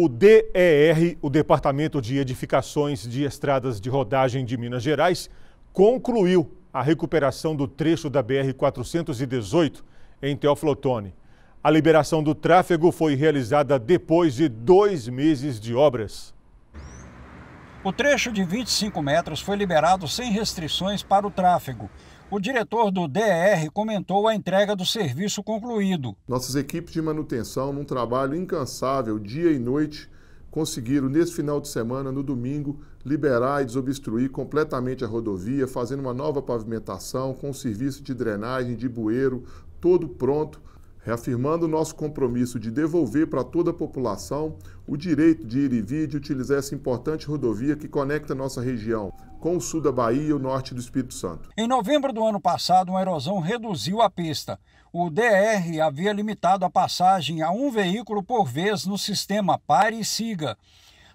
O DER, o Departamento de Edificações de Estradas de Rodagem de Minas Gerais, concluiu a recuperação do trecho da BR-418 em Teoflotone. A liberação do tráfego foi realizada depois de dois meses de obras. O trecho de 25 metros foi liberado sem restrições para o tráfego. O diretor do DR comentou a entrega do serviço concluído. Nossas equipes de manutenção, num trabalho incansável, dia e noite, conseguiram, nesse final de semana, no domingo, liberar e desobstruir completamente a rodovia, fazendo uma nova pavimentação com serviço de drenagem, de bueiro, todo pronto reafirmando nosso compromisso de devolver para toda a população o direito de ir e vir de utilizar essa importante rodovia que conecta nossa região com o sul da Bahia e o norte do Espírito Santo. Em novembro do ano passado, uma erosão reduziu a pista. O DR havia limitado a passagem a um veículo por vez no sistema pare e siga.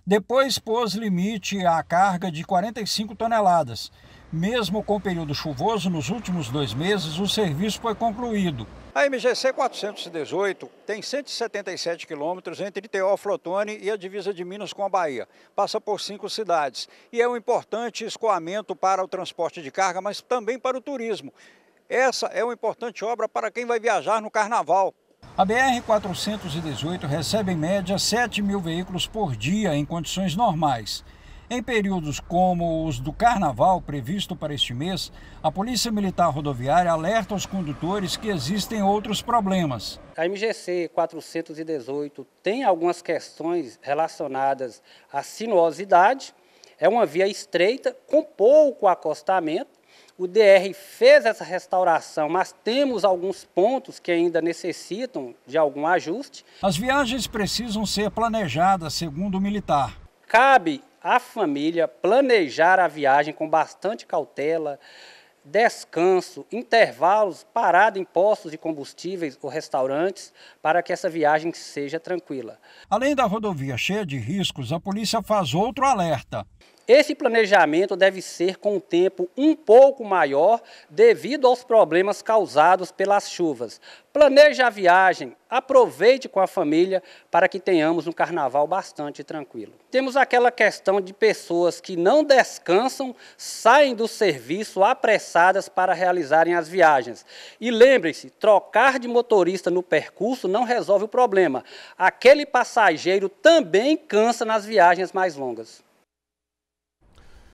Depois pôs limite à carga de 45 toneladas. Mesmo com o período chuvoso, nos últimos dois meses, o serviço foi concluído. A MGC 418 tem 177 quilômetros entre Teóflotone e a divisa de Minas com a Bahia. Passa por cinco cidades e é um importante escoamento para o transporte de carga, mas também para o turismo. Essa é uma importante obra para quem vai viajar no carnaval. A BR-418 recebe em média 7 mil veículos por dia em condições normais. Em períodos como os do Carnaval, previsto para este mês, a Polícia Militar Rodoviária alerta os condutores que existem outros problemas. A MGC 418 tem algumas questões relacionadas à sinuosidade. É uma via estreita, com pouco acostamento, o DR fez essa restauração, mas temos alguns pontos que ainda necessitam de algum ajuste. As viagens precisam ser planejadas, segundo o militar. Cabe à família planejar a viagem com bastante cautela, descanso, intervalos, parada em postos de combustíveis ou restaurantes para que essa viagem seja tranquila. Além da rodovia cheia de riscos, a polícia faz outro alerta. Esse planejamento deve ser com um tempo um pouco maior devido aos problemas causados pelas chuvas. Planeje a viagem, aproveite com a família para que tenhamos um carnaval bastante tranquilo. Temos aquela questão de pessoas que não descansam, saem do serviço apressadas para realizarem as viagens. E lembre-se, trocar de motorista no percurso não resolve o problema. Aquele passageiro também cansa nas viagens mais longas.